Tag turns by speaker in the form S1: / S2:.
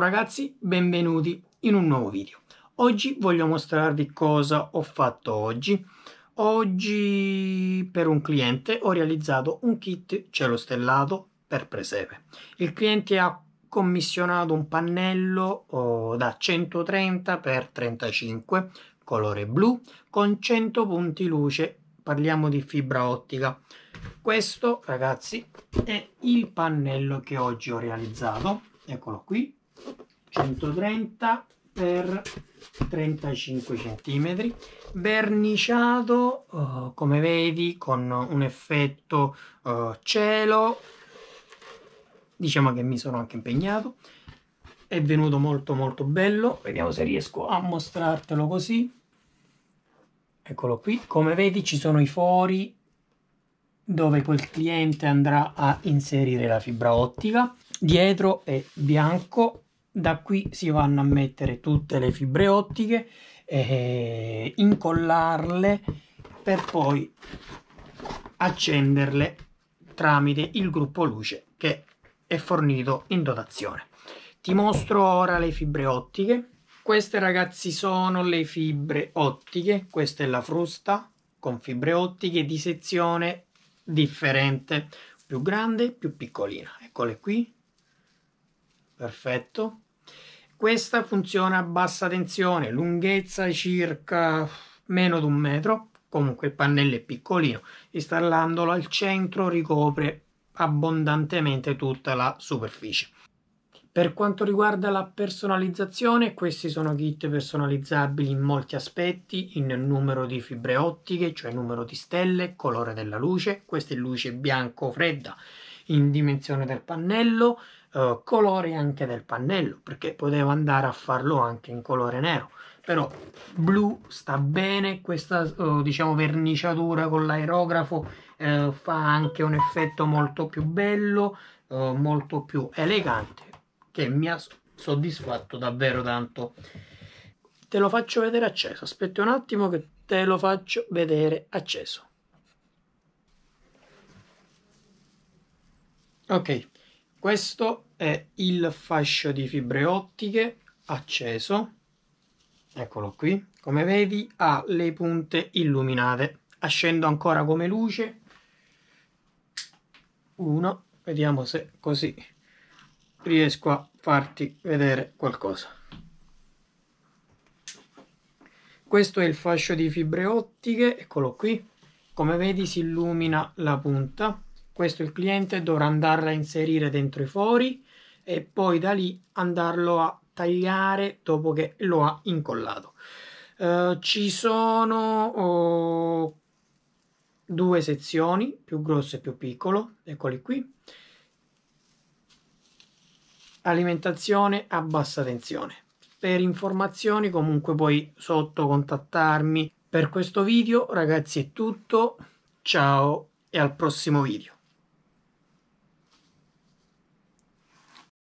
S1: Ciao ragazzi, benvenuti in un nuovo video. Oggi voglio mostrarvi cosa ho fatto oggi. Oggi per un cliente ho realizzato un kit cielo stellato per presepe. Il cliente ha commissionato un pannello oh, da 130 x 35 colore blu con 100 punti luce. Parliamo di fibra ottica. Questo ragazzi è il pannello che oggi ho realizzato. Eccolo qui 130 x 35 cm verniciato uh, come vedi con un effetto uh, cielo diciamo che mi sono anche impegnato è venuto molto molto bello vediamo se riesco a mostrartelo così eccolo qui come vedi ci sono i fori dove quel cliente andrà a inserire la fibra ottica dietro è bianco da qui si vanno a mettere tutte le fibre ottiche e incollarle per poi accenderle tramite il gruppo luce che è fornito in dotazione ti mostro ora le fibre ottiche queste ragazzi sono le fibre ottiche questa è la frusta con fibre ottiche di sezione differente più grande più piccolina eccole qui perfetto questa funziona a bassa tensione, lunghezza circa meno di un metro, comunque il pannello è piccolino, installandolo al centro ricopre abbondantemente tutta la superficie. Per quanto riguarda la personalizzazione, questi sono kit personalizzabili in molti aspetti, in numero di fibre ottiche, cioè numero di stelle, colore della luce, questa è luce bianco fredda, in dimensione del pannello, eh, colore anche del pannello, perché potevo andare a farlo anche in colore nero. Però blu sta bene, questa eh, diciamo verniciatura con l'aerografo eh, fa anche un effetto molto più bello, eh, molto più elegante, che mi ha soddisfatto davvero tanto. Te lo faccio vedere acceso, aspetta un attimo che te lo faccio vedere acceso. Ok, questo è il fascio di fibre ottiche acceso, eccolo qui, come vedi ha le punte illuminate, ascendo ancora come luce, uno, vediamo se così riesco a farti vedere qualcosa. Questo è il fascio di fibre ottiche, eccolo qui, come vedi si illumina la punta questo il cliente dovrà andarla a inserire dentro i fori e poi da lì andarlo a tagliare dopo che lo ha incollato. Uh, ci sono uh, due sezioni, più grosso e più piccolo, eccoli qui. Alimentazione a bassa tensione. Per informazioni comunque puoi sotto contattarmi. Per questo video ragazzi è tutto, ciao e al prossimo video.